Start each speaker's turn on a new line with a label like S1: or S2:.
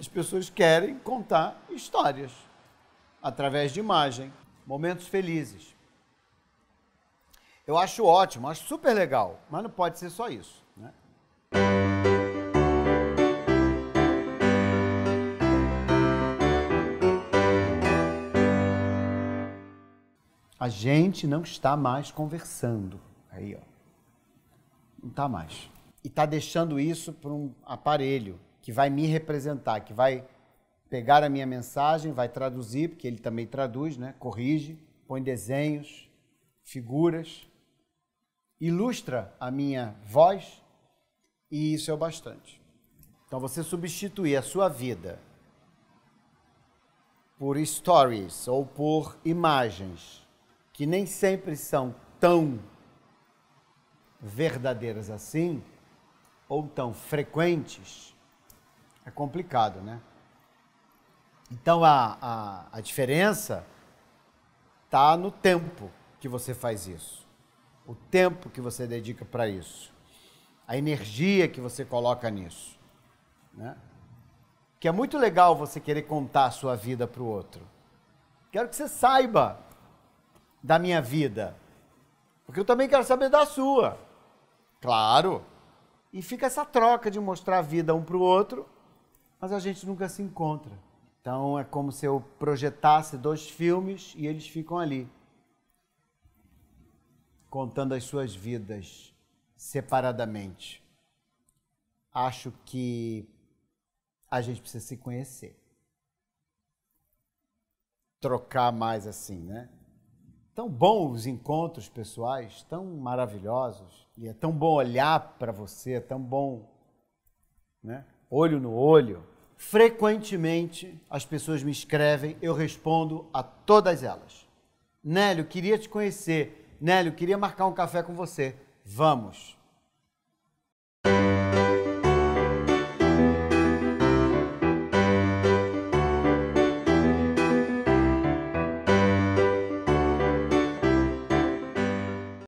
S1: As pessoas querem contar histórias através de imagem, momentos felizes. Eu acho ótimo, acho super legal, mas não pode ser só isso. Né? A gente não está mais conversando. Aí, ó. Não está mais. E está deixando isso para um aparelho que vai me representar, que vai pegar a minha mensagem, vai traduzir, porque ele também traduz, né? corrige, põe desenhos, figuras, ilustra a minha voz e isso é o bastante. Então você substituir a sua vida por stories ou por imagens que nem sempre são tão verdadeiras assim ou tão frequentes é complicado, né? Então a, a, a diferença está no tempo que você faz isso, o tempo que você dedica para isso, a energia que você coloca nisso. Né? Que é muito legal você querer contar a sua vida para o outro. Quero que você saiba da minha vida, porque eu também quero saber da sua. Claro. E fica essa troca de mostrar a vida um para o outro mas a gente nunca se encontra. Então é como se eu projetasse dois filmes e eles ficam ali, contando as suas vidas separadamente. Acho que a gente precisa se conhecer. Trocar mais assim, né? Tão bom os encontros pessoais, tão maravilhosos, e é tão bom olhar para você, é tão bom, né? olho no olho. Frequentemente as pessoas me escrevem, eu respondo a todas elas. Nélio, queria te conhecer. Nélio, queria marcar um café com você. Vamos.